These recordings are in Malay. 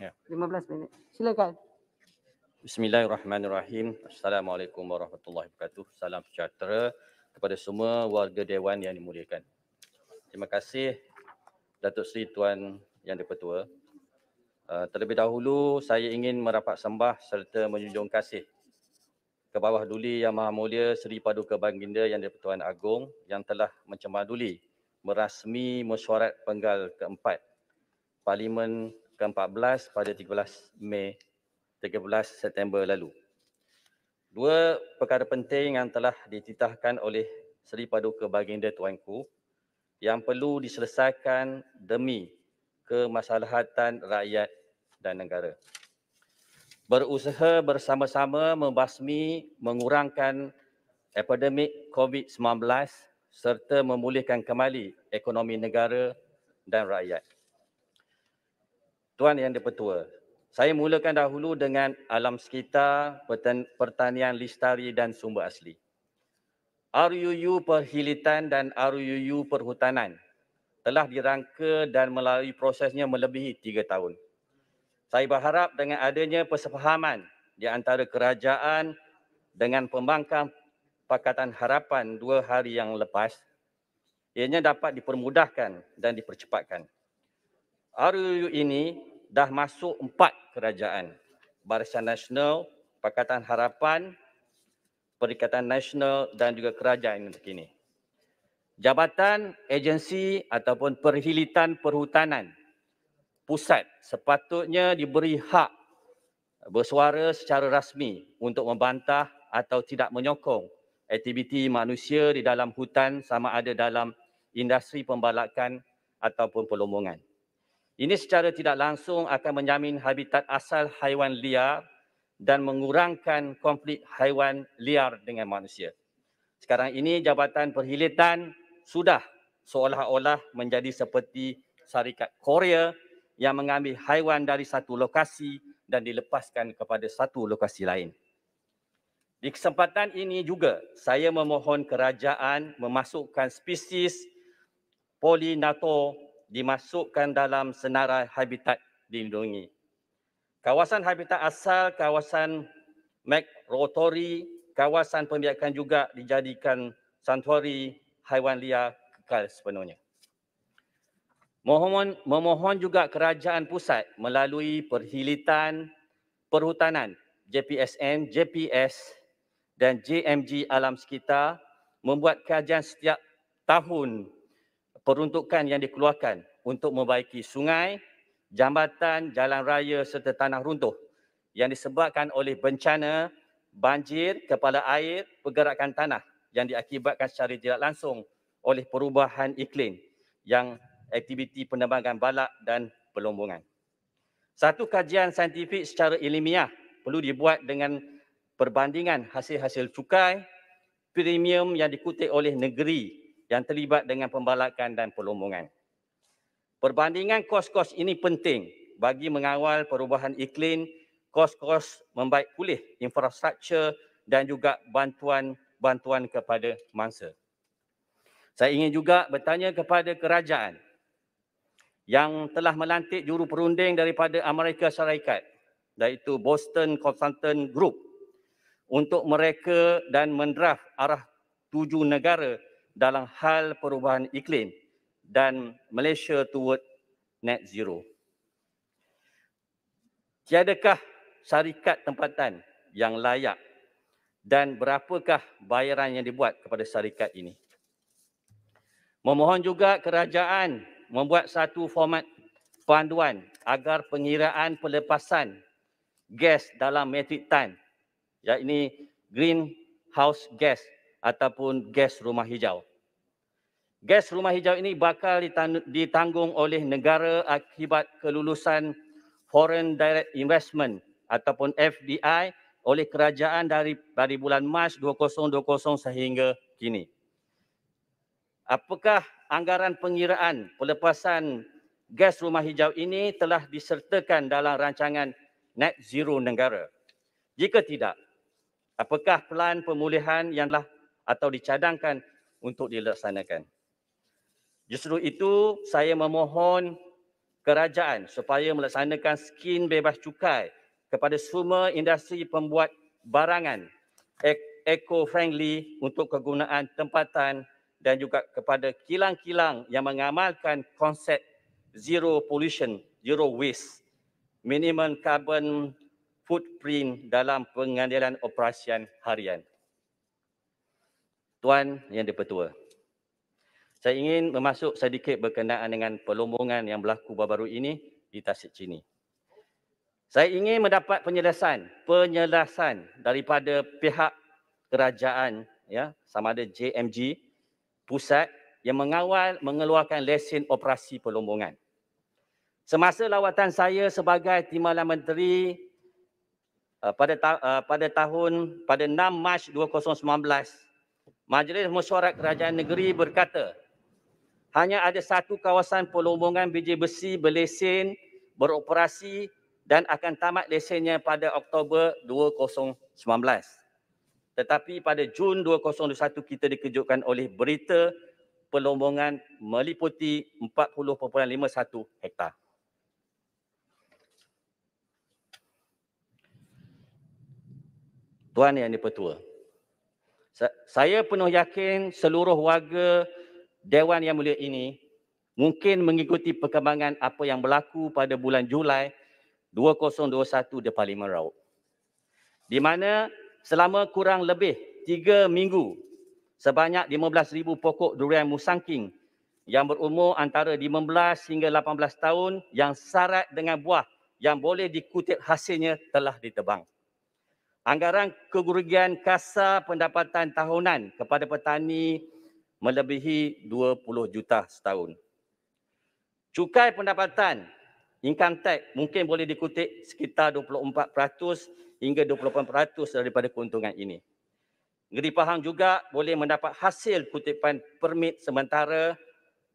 Ya. 15 minit. Silakan. Bismillahirrahmanirrahim. Assalamualaikum warahmatullahi wabarakatuh. Salam sejahtera kepada semua warga Dewan yang dimuliakan. Terima kasih Datuk Seri Tuan Yang Dipertua. Uh, terlebih dahulu, saya ingin merapat sembah serta menjunjung kasih ke bawah duli Yang Maha Mulia Seri Paduka Baginda Yang Dipertuan Agong yang telah mencemaduli merasmi mesyuarat penggal keempat Parlimen ke-14 pada 13 Mei 13 September lalu. Dua perkara penting yang telah dititahkan oleh Seri Paduka Baginda Tuanku yang perlu diselesaikan demi kemaslahatan rakyat dan negara. Berusaha bersama-sama membasmi mengurangkan epidemik COVID-19 serta memulihkan kembali ekonomi negara dan rakyat. Tuan Yang Dipertua, saya mulakan dahulu dengan alam sekitar, pertanian listari dan sumber asli. RUU Perhilitan dan RUU Perhutanan telah dirangka dan melalui prosesnya melebihi tiga tahun. Saya berharap dengan adanya persefahaman di antara kerajaan dengan pembangkang Pakatan Harapan dua hari yang lepas, ianya dapat dipermudahkan dan dipercepatkan. RUU ini dah masuk empat kerajaan. Barisan Nasional, Pakatan Harapan, Perikatan Nasional dan juga kerajaan yang terkini. Jabatan, agensi ataupun perhilitan perhutanan pusat sepatutnya diberi hak bersuara secara rasmi untuk membantah atau tidak menyokong aktiviti manusia di dalam hutan sama ada dalam industri pembalakan ataupun pelombongan. Ini secara tidak langsung akan menjamin habitat asal haiwan liar dan mengurangkan konflik haiwan liar dengan manusia. Sekarang ini Jabatan Perhilitan sudah seolah-olah menjadi seperti syarikat Korea yang mengambil haiwan dari satu lokasi dan dilepaskan kepada satu lokasi lain. Di kesempatan ini juga saya memohon kerajaan memasukkan spesies polinator dimasukkan dalam senarai habitat dilindungi. Kawasan habitat asal, kawasan Rotori, kawasan pembiakan juga dijadikan santuari haiwan liar kekal sepenuhnya. Mohon, memohon juga kerajaan pusat melalui perhilitan perhutanan JPSN, JPS dan JMG Alam Sekitar membuat kajian setiap tahun peruntukan yang dikeluarkan untuk membaiki sungai, jambatan, jalan raya serta tanah runtuh yang disebabkan oleh bencana, banjir, kepala air, pergerakan tanah yang diakibatkan secara tidak langsung oleh perubahan iklim yang aktiviti penerbangan balak dan pelombongan. Satu kajian saintifik secara ilmiah perlu dibuat dengan perbandingan hasil-hasil cukai, premium yang dikutip oleh negeri yang terlibat dengan pembalakan dan perlombongan. Perbandingan kos-kos ini penting bagi mengawal perubahan iklim, kos-kos membaik pulih infrastruktur dan juga bantuan-bantuan kepada mangsa. Saya ingin juga bertanya kepada kerajaan yang telah melantik juru perunding daripada Amerika Syarikat iaitu Boston Consultant Group untuk mereka dan mendraft arah tujuh negara dalam hal perubahan iklim dan Malaysia toward net zero. Tiadakah syarikat tempatan yang layak dan berapakah bayaran yang dibuat kepada syarikat ini? Memohon juga kerajaan membuat satu format panduan agar pengiraan pelepasan gas dalam metric ton iaitu greenhouse gas ataupun gas rumah hijau. Gas rumah hijau ini bakal ditanggung oleh negara akibat kelulusan Foreign Direct Investment ataupun FDI oleh kerajaan dari, dari bulan Mac 2020 sehingga kini. Apakah anggaran pengiraan pelepasan gas rumah hijau ini telah disertakan dalam rancangan net zero negara? Jika tidak, apakah pelan pemulihan yang telah atau dicadangkan untuk dilaksanakan? Justru itu saya memohon kerajaan supaya melaksanakan skin bebas cukai kepada semua industri pembuat barangan eco-friendly untuk kegunaan tempatan dan juga kepada kilang-kilang yang mengamalkan konsep zero pollution, zero waste, minimum carbon footprint dalam pengandalan operasian harian. Tuan Yang di saya ingin memasuk sedikit berkenaan dengan pelombongan yang berlaku baru-baru ini di Tasik Cini. Saya ingin mendapat penjelasan, penjelasan daripada pihak kerajaan ya, sama ada JMG pusat yang mengawal mengeluarkan lesen operasi pelombongan. Semasa lawatan saya sebagai Timbalan Menteri eh, pada ta- eh, pada tahun pada 6 Mac 2019, Majlis Mesyuarat Kerajaan Negeri berkata hanya ada satu kawasan perlombongan biji besi berlesen beroperasi dan akan tamat lesennya pada Oktober 2019. Tetapi pada Jun 2021 kita dikejutkan oleh berita perlombongan meliputi 40.51 hektar. Tuan Yang di saya penuh yakin seluruh warga Dewan Yang Mulia ini mungkin mengikuti perkembangan apa yang berlaku pada bulan Julai 2021 di Parlimen Raub. Di mana selama kurang lebih tiga minggu sebanyak 15,000 pokok durian musangking yang berumur antara 15 hingga 18 tahun yang syarat dengan buah yang boleh dikutip hasilnya telah ditebang. Anggaran kerugian kasar pendapatan tahunan kepada petani melebihi 20 juta setahun. Cukai pendapatan income tax mungkin boleh dikutip sekitar 24% hingga 28% daripada keuntungan ini. Negeri Pahang juga boleh mendapat hasil kutipan permit sementara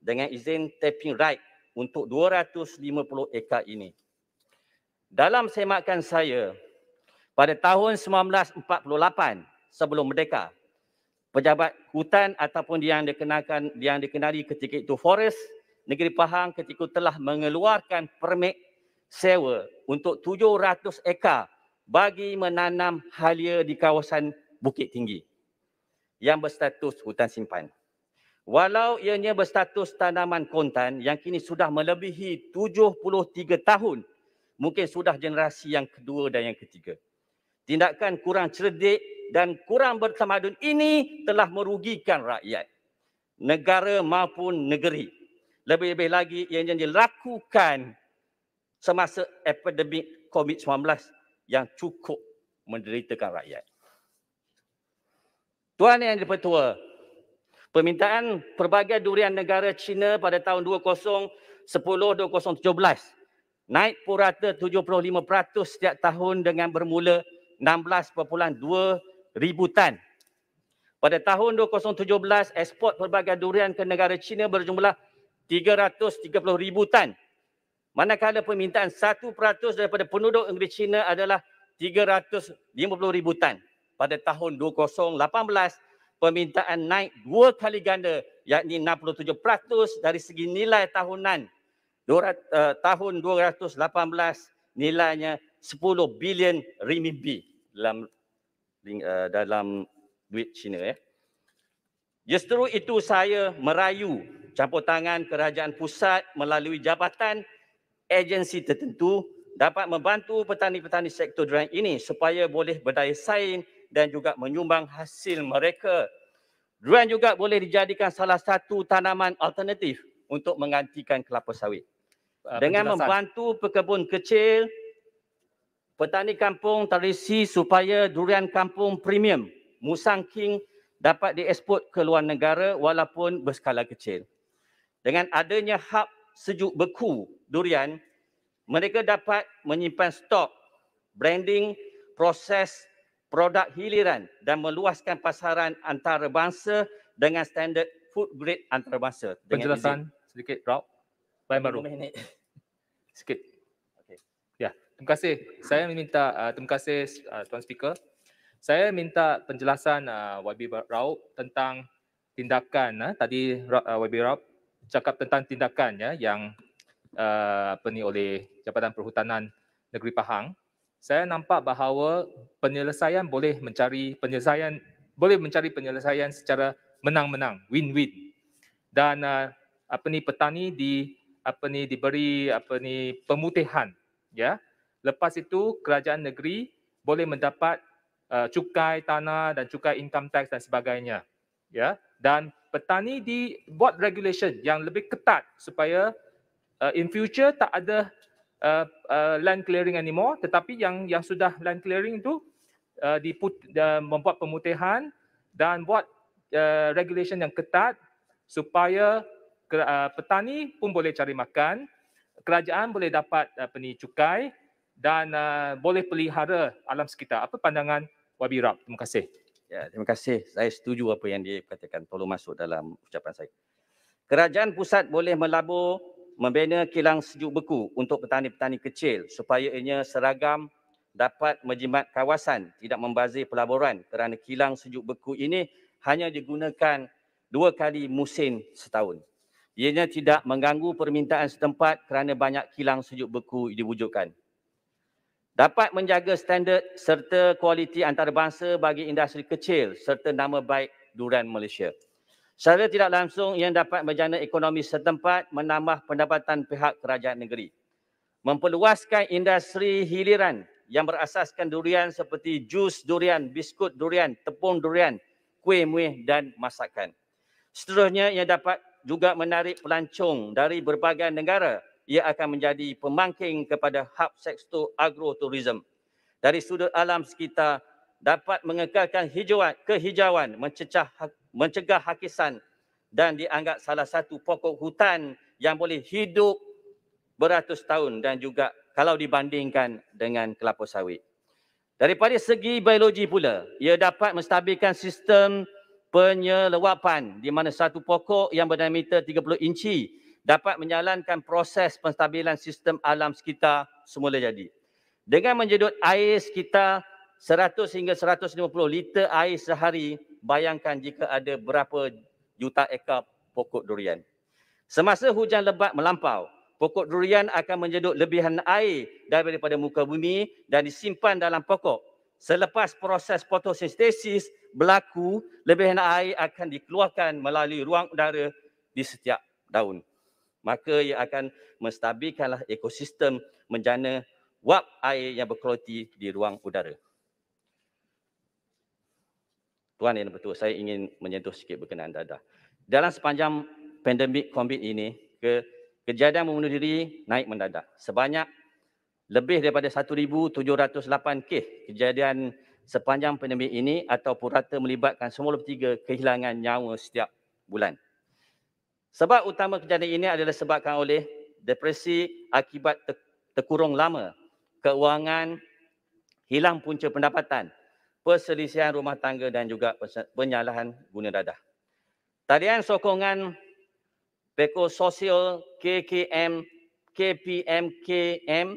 dengan izin tapping right untuk 250 ekar ini. Dalam semakan saya, pada tahun 1948 sebelum merdeka, pejabat hutan ataupun yang dikenakan yang dikenali ketika itu forest negeri Pahang ketika itu telah mengeluarkan permit sewa untuk 700 ekar bagi menanam halia di kawasan Bukit Tinggi yang berstatus hutan simpan. Walau ianya berstatus tanaman kontan yang kini sudah melebihi 73 tahun, mungkin sudah generasi yang kedua dan yang ketiga. Tindakan kurang cerdik dan kurang bersamadun ini telah merugikan rakyat negara maupun negeri. Lebih-lebih lagi yang dilakukan semasa epidemik COVID-19 yang cukup menderitakan rakyat. Tuan Yang Dipertua, permintaan perbagai durian negara China pada tahun 2010-2017 naik purata 75% setiap tahun dengan bermula 16.2 ributan. Pada tahun 2017, ekspor pelbagai durian ke negara China berjumlah 330 ribu tan. Manakala permintaan 1% daripada penduduk negeri China adalah 350 ribu tan. Pada tahun 2018, permintaan naik dua kali ganda yakni 67% dari segi nilai tahunan. 200, uh, eh, tahun 2018 nilainya 10 bilion RMB dalam Uh, dalam duit Cina ya. Eh. Justeru itu saya merayu campur tangan kerajaan pusat melalui jabatan agensi tertentu dapat membantu petani-petani sektor durian ini supaya boleh berdaya saing dan juga menyumbang hasil mereka. Durian juga boleh dijadikan salah satu tanaman alternatif untuk menggantikan kelapa sawit. Ah, Dengan membantu pekebun kecil petani kampung terisi supaya durian kampung premium Musang King dapat diekspor ke luar negara walaupun berskala kecil. Dengan adanya hub sejuk beku durian, mereka dapat menyimpan stok, branding, proses produk hiliran dan meluaskan pasaran antarabangsa dengan standard food grade antarabangsa. Penjelasan sedikit, Rauk. Baik baru. Sikit. Terima kasih. Saya minta uh, terima kasih uh, tuan speaker. Saya minta penjelasan uh, YB Rao tentang tindakan uh, tadi uh, YB Rao cakap tentang tindakan ya uh, yang uh, apa oleh Jabatan Perhutanan Negeri Pahang. Saya nampak bahawa penyelesaian boleh mencari penyelesaian boleh mencari penyelesaian secara menang-menang, win-win. Dan uh, apa ni petani di apa ni diberi apa ni pemutihan ya. Lepas itu kerajaan negeri boleh mendapat uh, cukai tanah dan cukai income tax dan sebagainya. Ya, dan petani dibuat regulation yang lebih ketat supaya uh, in future tak ada uh, uh, land clearing anymore tetapi yang yang sudah land clearing itu uh, diput uh, membuat pemutihan dan buat uh, regulation yang ketat supaya uh, petani pun boleh cari makan kerajaan boleh dapat uh, peni cukai dan uh, boleh pelihara alam sekitar. Apa pandangan Wabi Rab? Terima kasih. Ya, terima kasih. Saya setuju apa yang dia katakan. Perlu masuk dalam ucapan saya. Kerajaan pusat boleh melabur membina kilang sejuk beku untuk petani-petani kecil supaya ianya seragam dapat menjimat kawasan tidak membazir pelaburan kerana kilang sejuk beku ini hanya digunakan dua kali musim setahun. Ianya tidak mengganggu permintaan setempat kerana banyak kilang sejuk beku diwujudkan dapat menjaga standard serta kualiti antarabangsa bagi industri kecil serta nama baik durian Malaysia. Secara tidak langsung ia dapat menjana ekonomi setempat menambah pendapatan pihak kerajaan negeri. Memperluaskan industri hiliran yang berasaskan durian seperti jus durian, biskut durian, tepung durian, kuih muih dan masakan. Seterusnya ia dapat juga menarik pelancong dari berbagai negara ia akan menjadi pemangking kepada hub sektor agrotourism. Dari sudut alam sekitar dapat mengekalkan hijauan, kehijauan, mencecah, ha, mencegah hakisan dan dianggap salah satu pokok hutan yang boleh hidup beratus tahun dan juga kalau dibandingkan dengan kelapa sawit. Daripada segi biologi pula, ia dapat menstabilkan sistem penyelewapan di mana satu pokok yang berdiameter 30 inci dapat menjalankan proses penstabilan sistem alam sekitar semula jadi. Dengan menjedut air sekitar 100 hingga 150 liter air sehari, bayangkan jika ada berapa juta ekar pokok durian. Semasa hujan lebat melampau, pokok durian akan menjedut lebihan air daripada muka bumi dan disimpan dalam pokok. Selepas proses fotosintesis berlaku, lebihan air akan dikeluarkan melalui ruang udara di setiap daun maka ia akan menstabilkanlah ekosistem menjana wap air yang berkualiti di ruang udara. Tuan yang betul, saya ingin menyentuh sikit berkenaan dadah. Dalam sepanjang pandemik COVID ini, ke, kejadian membunuh diri naik mendadak. Sebanyak lebih daripada 1,708 kes kejadian sepanjang pandemik ini ataupun rata melibatkan semua lebih tiga kehilangan nyawa setiap bulan. Sebab utama kejadian ini adalah sebabkan oleh depresi akibat terkurung lama, keuangan, hilang punca pendapatan, perselisihan rumah tangga dan juga penyalahan guna dadah. Tadian sokongan Beko Sosial, KKM, KPM, KM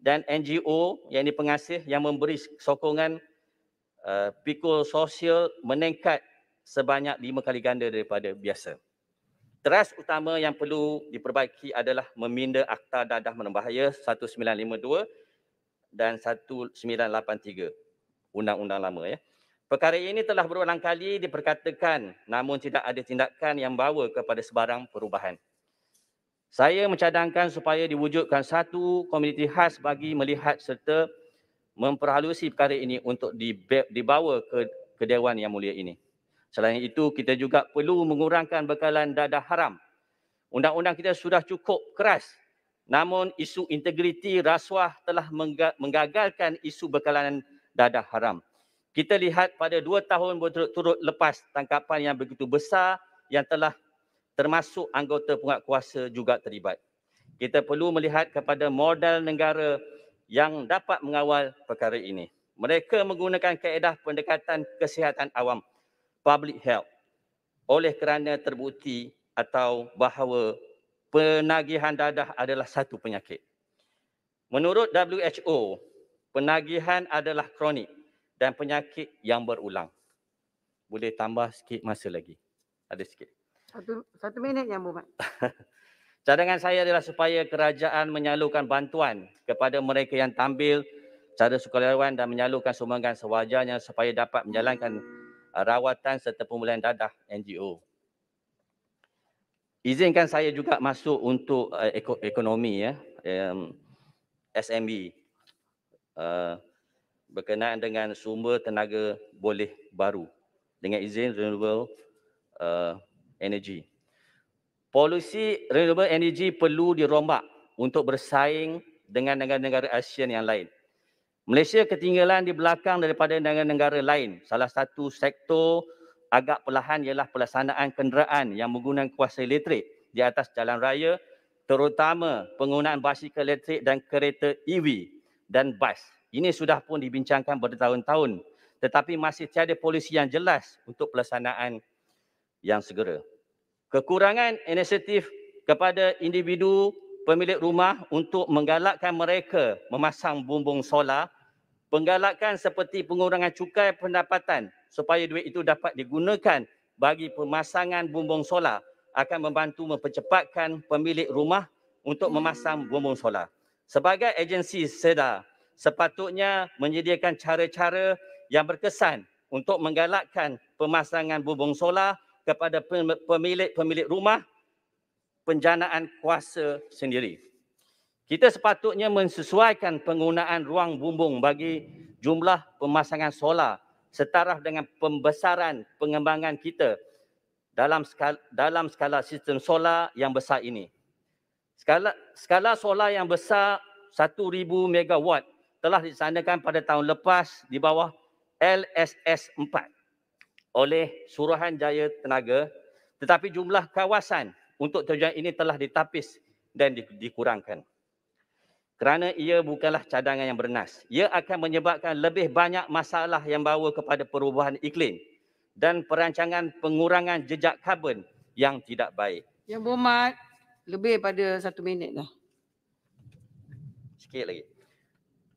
dan NGO yang ini pengasih yang memberi sokongan uh, eh, Pikul Sosial meningkat sebanyak lima kali ganda daripada biasa. Teras utama yang perlu diperbaiki adalah meminda Akta Dadah Menembahaya 1952 dan 1983 undang-undang lama ya. Perkara ini telah berulang kali diperkatakan namun tidak ada tindakan yang bawa kepada sebarang perubahan. Saya mencadangkan supaya diwujudkan satu komuniti khas bagi melihat serta memperhalusi perkara ini untuk dibawa ke, Dewan Yang Mulia ini. Selain itu, kita juga perlu mengurangkan bekalan dadah haram. Undang-undang kita sudah cukup keras. Namun, isu integriti rasuah telah menggagalkan isu bekalan dadah haram. Kita lihat pada dua tahun berturut-turut lepas tangkapan yang begitu besar yang telah termasuk anggota penguat kuasa juga terlibat. Kita perlu melihat kepada modal negara yang dapat mengawal perkara ini. Mereka menggunakan kaedah pendekatan kesihatan awam public health oleh kerana terbukti atau bahawa penagihan dadah adalah satu penyakit. Menurut WHO, penagihan adalah kronik dan penyakit yang berulang. Boleh tambah sikit masa lagi. Ada sikit. Satu, satu minit yang buat. Cadangan saya adalah supaya kerajaan menyalurkan bantuan kepada mereka yang tampil cara sukarelawan dan menyalurkan sumbangan sewajarnya supaya dapat menjalankan Ah, rawatan serta pemulihan dadah NGO. Izinkan saya juga masuk untuk ah, ekonomi ya, SME ah, berkenaan dengan sumber tenaga boleh baru dengan izin renewable energy. Polisi renewable energy perlu dirombak untuk bersaing dengan negara-negara ASEAN yang lain. Malaysia ketinggalan di belakang daripada negara-negara lain. Salah satu sektor agak perlahan ialah pelaksanaan kenderaan yang menggunakan kuasa elektrik di atas jalan raya terutama penggunaan basikal elektrik dan kereta EV dan bas. Ini sudah pun dibincangkan bertahun-tahun tetapi masih tiada polisi yang jelas untuk pelaksanaan yang segera. Kekurangan inisiatif kepada individu pemilik rumah untuk menggalakkan mereka memasang bumbung solar penggalakan seperti pengurangan cukai pendapatan supaya duit itu dapat digunakan bagi pemasangan bumbung solar akan membantu mempercepatkan pemilik rumah untuk memasang bumbung solar. Sebagai agensi seda sepatutnya menyediakan cara-cara yang berkesan untuk menggalakkan pemasangan bumbung solar kepada pemilik-pemilik rumah penjanaan kuasa sendiri kita sepatutnya mensesuaikan penggunaan ruang bumbung bagi jumlah pemasangan solar setara dengan pembesaran pengembangan kita dalam skala, dalam skala sistem solar yang besar ini. Skala, skala solar yang besar 1,000 megawatt telah disandakan pada tahun lepas di bawah LSS 4 oleh Suruhanjaya Tenaga tetapi jumlah kawasan untuk tujuan ini telah ditapis dan dikurangkan kerana ia bukanlah cadangan yang bernas. Ia akan menyebabkan lebih banyak masalah yang bawa kepada perubahan iklim dan perancangan pengurangan jejak karbon yang tidak baik. Yang berhormat, lebih pada satu minit dah. Sikit lagi.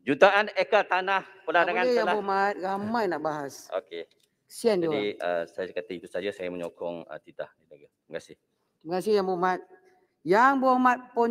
Jutaan ekar tanah pelarangan ya, telah... Tak boleh telah... yang berhormat, ramai nak bahas. Okey. Kesian dia. Jadi uh, saya kata itu saja, saya menyokong uh, eh, Tita. Terima kasih. Terima kasih ya, yang berhormat. Yang berhormat pun...